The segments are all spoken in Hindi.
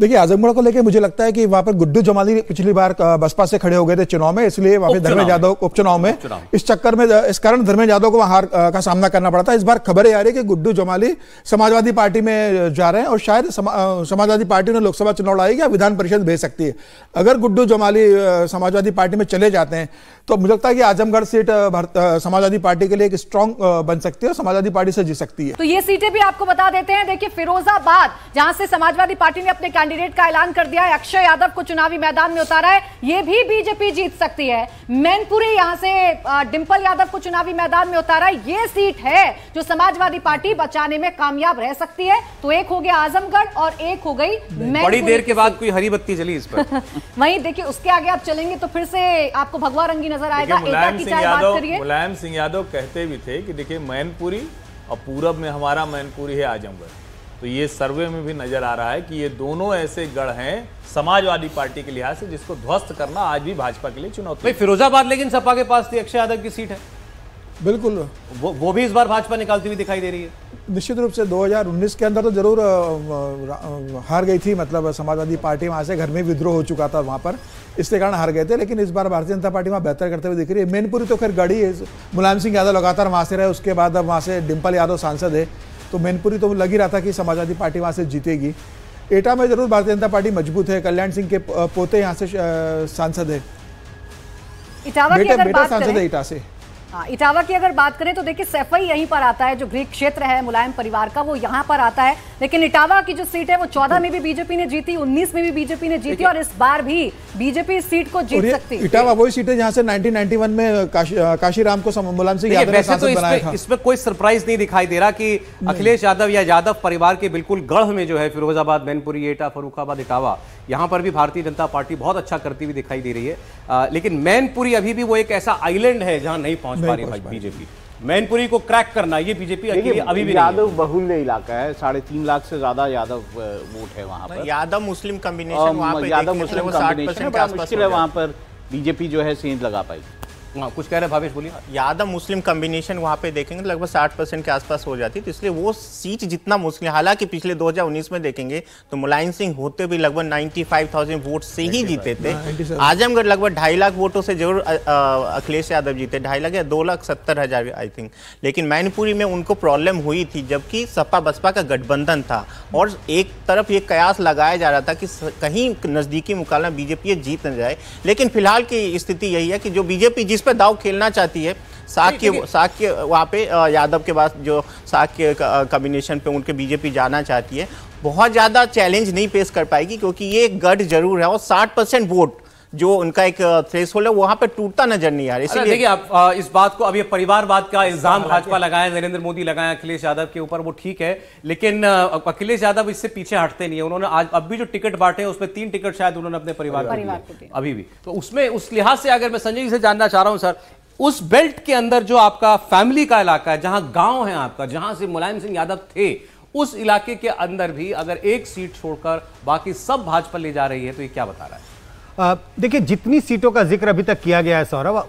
देखिए आजमगढ़ को लेकर मुझे लगता है कि वहां पर गुड्डू जमाली पिछली बार बसपा से खड़े हो गए थे चुनाव में इसलिए वहां पर धर्मेंद्र यादव उपचुनाव में इस चक्कर में इस कारण धर्मेंद्र यादव को वहां हार का सामना करना पड़ा था इस बार खबरें आ रही है कि गुड्डू जमाली समाजवादी पार्टी में जा रहे हैं और शायद समाजवादी पार्टी ने लोकसभा चुनाव लड़ाई या विधान परिषद भेज सकती है अगर गुड्डू जमाली समाजवादी पार्टी में चले जाते हैं तो मुझे लगता है कि आजमगढ़ सीट समाजवादी पार्टी के लिए एक स्ट्रांग बन सकती है और समाजवादी पार्टी से जीत सकती है तो ये सीटें भी आपको बता देते हैं देखिए फिरोजाबाद जहां से समाजवादी पार्टी ने अपने कैंडिडेट का ऐलान कर दिया है अक्षय यादव को चुनावी मैदान में उतारा है ये भी बीजेपी जीत सकती है मैनपुरी यहां से डिंपल यादव को चुनावी मैदान में उतारा है ये सीट है जो समाजवादी पार्टी बचाने में कामयाब रह सकती है तो एक हो गया आजमगढ़ और एक हो गई बड़ी देर के बाद कोई हरी बत्ती चली इस पर वही देखिए उसके आगे आप चलेंगे तो फिर से आपको भगवा रंगी नजर आएगा मुलायम सिंह यादव मुलायम सिंह यादव कहते भी थे कि देखिए मैनपुरी और पूरब में हमारा मैनपुरी है आजमगढ़ तो ये सर्वे में भी नजर आ रहा है कि ये दोनों ऐसे गढ़ हैं समाजवादी पार्टी के लिहाज से जिसको ध्वस्त करना आज भी भाजपा के लिए चुनौती भाई फिरोजाबाद लेकिन सपा के पास थी अक्षय यादव की सीट है बिल्कुल वो वो भी इस बार भाजपा निकालती हुई दिखाई दे रही है निश्चित रूप से 2019 के अंदर तो जरूर हार गई थी मतलब समाजवादी पार्टी वहाँ से घर में विद्रोह हो चुका था वहाँ पर इसके कारण हार गए थे लेकिन इस बार भारतीय जनता पार्टी वहाँ बेहतर करते हुए दिख रही है मेनपुरी तो खैर गढ़ी है मुलायम सिंह यादव लगातार वहाँ से रहे उसके बाद अब वहाँ से डिम्पल यादव सांसद है तो मैनपुरी तो लग ही रहा था कि समाजवादी पार्टी वहाँ से जीतेगी एटा में जरूर भारतीय जनता पार्टी मजबूत है कल्याण सिंह के पोते यहाँ से सांसद है बेटा बेटा सांसद है एटा से हाँ इटावा की अगर बात करें तो देखिए सैफई यहीं पर आता है जो ग्रीक क्षेत्र है मुलायम परिवार का वो यहाँ पर आता है लेकिन इटावा की जो सीट है वो चौदह में भी बीजेपी ने जीती उन्नीस में भी बीजेपी ने जीती और इस बार भी बीजेपी सीट को जीत सकती है इटावा वही सीट है जहाँ से 1991 में काशी, काशीराम को मुलायम सिंह यादव तो इसमें कोई सरप्राइज नहीं दिखाई दे रहा की अखिलेश यादव या यादव परिवार के बिल्कुल गढ़ में जो है फिरोजाबाद मैनपुरी एटा फरुखाबाद इटावा यहाँ पर भी भारतीय जनता पार्टी बहुत अच्छा करती हुई दिखाई दे रही है आ, लेकिन मैनपुरी अभी भी वो एक ऐसा आइलैंड है जहाँ नहीं पहुँच पा रही भाई बीजेपी मैनपुरी को क्रैक करना ये बीजेपी अभी भी यादव बहुल्य इलाका है साढ़े तीन लाख से ज्यादा यादव वोट है वहाँ पर Yadav Muslim combination Yadav Muslim है वहाँ पर बीजेपी जो है सेंध लगा पाएगी हाँ, कुछ कह रहे हैं भावेश बोलिए यादव मुस्लिम कम्बिनेशन वहाँ पे देखेंगे लगभग साठ परसेंट के आसपास हो जाती तो इसलिए वो सीट जितना मुस्लिम हालांकि पिछले 2019 में देखेंगे तो मुलायम सिंह होते भी लगभग 95,000 वोट से ही जीते थे आजमगढ़ लगभग ढाई लाख वोटों से जरूर अखिलेश यादव जीते ढाई लाख या दो लाख सत्तर हज़ार आई थिंक लेकिन मैनपुरी में उनको प्रॉब्लम हुई थी जबकि सपा बसपा का गठबंधन था और एक तरफ ये कयास लगाया जा रहा था कि कहीं नज़दीकी मुकाबला बीजेपी जीत न जाए लेकिन फिलहाल की स्थिति यही है कि जो बीजेपी जिस पे दाव खेलना चाहती है साक्य के वहाँ पे यादव के बाद जो के कम्बिनेशन पे उनके बीजेपी जाना चाहती है बहुत ज़्यादा चैलेंज नहीं पेश कर पाएगी क्योंकि ये गढ़ जरूर है और 60 परसेंट वोट जो उनका एक थ्रेस है वहां पर टूटता नजर नहीं आ रहा इसलिए देखिए आप इस बात को अब ये परिवारवाद का इल्जाम भाजपा लगाया नरेंद्र मोदी लगाया अखिलेश यादव के ऊपर वो ठीक है लेकिन अखिलेश यादव इससे पीछे हटते नहीं है उन्होंने आज अब भी जो टिकट बांटे हैं उसमें तीन टिकट शायद उन्होंने अपने परिवार को अभी भी तो उसमें उस लिहाज से अगर मैं संजय जी से जानना चाह रहा हूं सर उस बेल्ट के अंदर जो आपका फैमिली का इलाका है जहां गांव है आपका जहां से मुलायम सिंह यादव थे उस इलाके के अंदर भी अगर एक सीट छोड़कर बाकी सब भाजपा ले जा रही है तो ये क्या बता रहा है देखिए जितनी सीटों का जिक्र अभी तक किया गया है सौरभ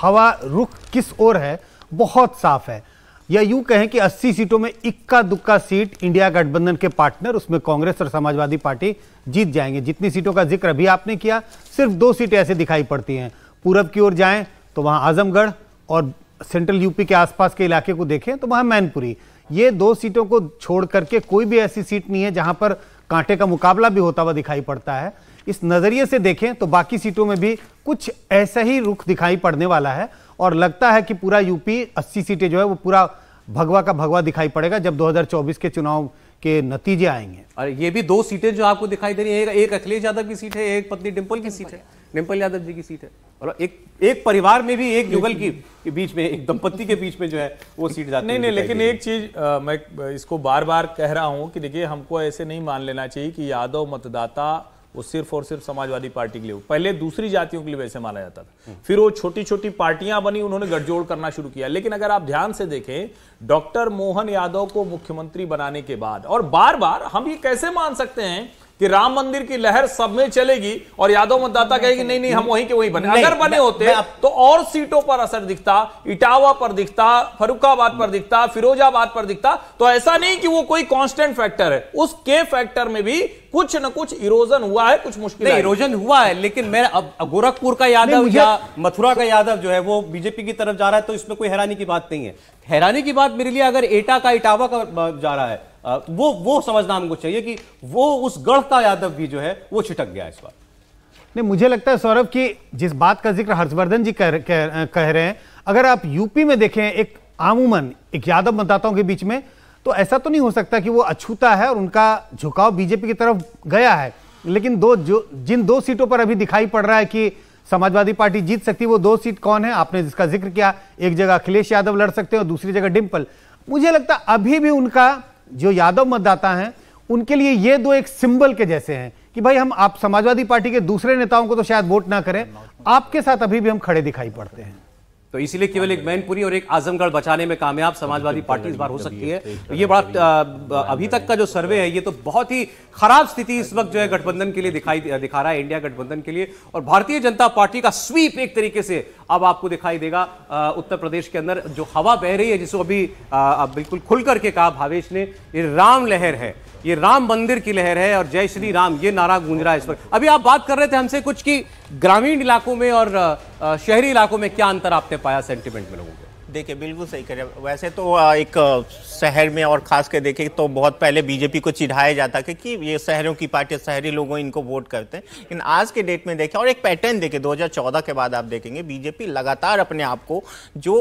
हवा रुख किस ओर है बहुत साफ है या यूं कहें कि 80 सीटों में इक्का दुक्का सीट इंडिया गठबंधन के पार्टनर उसमें कांग्रेस और समाजवादी पार्टी जीत जाएंगे जितनी सीटों का जिक्र अभी आपने किया सिर्फ दो सीटें ऐसे दिखाई पड़ती हैं पूरब की ओर जाएं तो वहां आजमगढ़ और सेंट्रल यूपी के आसपास के इलाके को देखें तो वहां मैनपुरी ये दो सीटों को छोड़ करके कोई भी ऐसी सीट नहीं है जहां पर कांटे का मुकाबला भी होता हुआ दिखाई पड़ता है इस नज़रिए से देखें तो बाकी सीटों में भी कुछ ऐसा ही रुख दिखाई पड़ने वाला है और लगता है कि पूरा यूपी 80 सीटें जो है वो पूरा भगवा का भगवा दिखाई पड़ेगा जब 2024 के चुनाव के नतीजे आएंगे और ये भी दो सीटें जो आपको दिखाई दे रही है एक अखिलेश यादव की सीट है एक पत्नी डिम्पल की सीट है डिम्पल यादव जी की सीट है और एक एक परिवार में भी एक युगल की बीच में एक दंपत्ति के बीच में जो है वो सीट जाती नहीं नहीं लेकिन एक चीज आ, मैं इसको बार बार कह रहा हूं कि देखिए हमको ऐसे नहीं मान लेना चाहिए कि यादव मतदाता वो सिर्फ और सिर्फ समाजवादी पार्टी के लिए पहले दूसरी जातियों के लिए वैसे माना जाता था फिर वो छोटी छोटी पार्टियां बनी उन्होंने गठजोड़ करना शुरू किया लेकिन अगर आप ध्यान से देखें डॉक्टर मोहन यादव को मुख्यमंत्री बनाने के बाद और बार बार हम ये कैसे मान सकते हैं कि राम मंदिर की लहर सब में चलेगी और यादव मतदाता कहेगी नहीं नहीं हम वहीं के वहीं बने अगर बने होते तो और सीटों पर असर दिखता इटावा पर दिखता फरुखाबाद पर दिखता फिरोजाबाद पर दिखता तो ऐसा नहीं कि वो कोई कांस्टेंट फैक्टर है उस के फैक्टर में भी कुछ ना कुछ इरोजन हुआ है कुछ मुश्किल इरोजन हुआ है लेकिन मैं अब गोरखपुर का यादव या मथुरा का यादव जो है वो बीजेपी की तरफ जा रहा है तो इसमें कोई हैरानी की बात नहीं है हैरानी की बात मेरे लिए अगर एटा का इटावा का जा रहा है वो वो समझना हमको चाहिए कि वो उस गढ़ता यादव भी जो है वो छिटक गया इस बार नहीं मुझे लगता है सौरभ कि जिस बात का जिक्र हर्षवर्धन जी कह, कह, कह रहे हैं अगर आप यूपी में देखें एक आमूमन एक यादव मतदाताओं के बीच में तो ऐसा तो नहीं हो सकता कि वो अछूता है और उनका झुकाव बीजेपी की तरफ गया है लेकिन दो जो जिन दो सीटों पर अभी दिखाई पड़ रहा है कि समाजवादी पार्टी जीत सकती है वो दो सीट कौन है आपने जिसका जिक्र किया एक जगह अखिलेश यादव लड़ सकते हैं और दूसरी जगह डिम्पल मुझे लगता अभी भी उनका जो यादव मतदाता हैं उनके लिए ये दो एक सिंबल के जैसे हैं कि भाई हम आप समाजवादी पार्टी के दूसरे नेताओं को तो शायद वोट ना करें आपके साथ अभी भी हम खड़े दिखाई पड़ते हैं तो इसीलिए केवल एक मैनपुरी हाँ, हाँ। और एक आजमगढ़ बचाने में कामयाब समाजवादी पार्टी इस बार हो सकती है तो ये बड़ा हाँ, अभी तक का जो सर्वे है ये तो बहुत ही खराब स्थिति इस वक्त जो है गठबंधन के लिए दिखाई दिखा रहा है इंडिया गठबंधन के लिए और भारतीय जनता पार्टी का स्वीप एक तरीके से अब आपको दिखाई देगा उत्तर प्रदेश के अंदर जो हवा बह रही है जिसको अभी बिल्कुल खुल करके कहा भावेश ने ये राम लहर है ये राम मंदिर की लहर है और जय श्री राम ये नारा गूंज रहा है इस पर अभी आप बात कर रहे थे हमसे कुछ कि ग्रामीण इलाकों में और शहरी इलाकों में क्या अंतर आपने पाया सेंटिमेंट में लोगों देखिए बिल्कुल सही हैं वैसे तो एक शहर में और खास कर देखें तो बहुत पहले बीजेपी को चिढ़ाया जाता था कि ये शहरों की पार्टी शहरी लोगों इनको वोट करते हैं लेकिन आज के डेट में देखें और एक पैटर्न देखें 2014 के बाद आप देखेंगे बीजेपी लगातार अपने आप को जो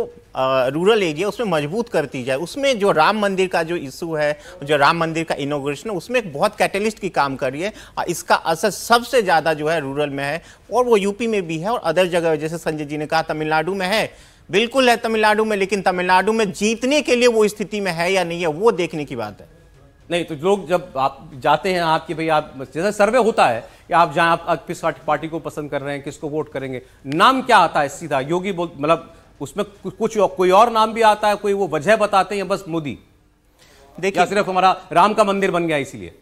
रूरल एरिया उसमें मजबूत करती जाए उसमें जो राम मंदिर का जो इशू है जो राम मंदिर का इनोग्रेशन है उसमें बहुत कैटलिस्ट की काम कर रही है और इसका असर सबसे ज़्यादा जो है रूरल में है और वो यूपी में भी है और अदर जगह जैसे संजय जी ने कहा तमिलनाडु में है बिल्कुल है तमिलनाडु में लेकिन तमिलनाडु में जीतने के लिए वो स्थिति में है या नहीं है वो देखने की बात है नहीं तो लोग जब आप जाते हैं आपकी भाई आप जैसे सर्वे होता है कि आप जहां आप किस पार्टी को पसंद कर रहे हैं किसको वोट करेंगे नाम क्या आता है सीधा योगी बोल मतलब उसमें कुछ कोई और नाम भी आता है कोई वो वजह बताते हैं बस मोदी देखिए सिर्फ हमारा राम का मंदिर बन गया इसीलिए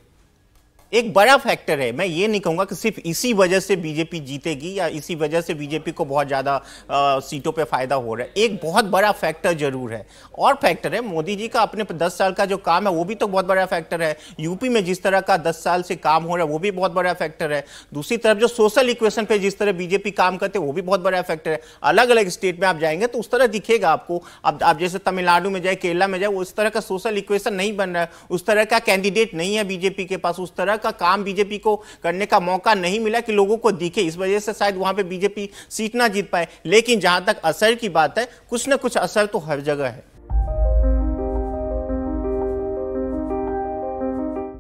एक बड़ा फैक्टर है मैं ये नहीं कहूंगा कि सिर्फ इसी वजह से बीजेपी जीतेगी या इसी वजह से बीजेपी को बहुत ज़्यादा सीटों पे फायदा हो रहा है एक बहुत बड़ा फैक्टर जरूर है और फैक्टर है मोदी जी का अपने दस साल का जो काम है वो भी तो बहुत बड़ा फैक्टर है यूपी में जिस तरह का दस साल से काम हो रहा है वो भी बहुत बड़ा फैक्टर है दूसरी तरफ जो सोशल इक्वेशन पर जिस तरह बीजेपी काम करते वो भी बहुत बड़ा फैक्टर है अलग अलग स्टेट में आप जाएंगे तो उस तरह दिखेगा आपको अब आप जैसे तमिलनाडु में जाए केरला में जाए उस तरह का सोशल इक्वेशन नहीं बन रहा है उस तरह का कैंडिडेट नहीं है बीजेपी के पास उस तरह का काम बीजेपी को करने का मौका नहीं मिला कि लोगों को दिखे इस वजह से शायद वहां पे बीजेपी सीट ना जीत पाए लेकिन जहां तक असर की बात है कुछ ना कुछ असर तो हर जगह है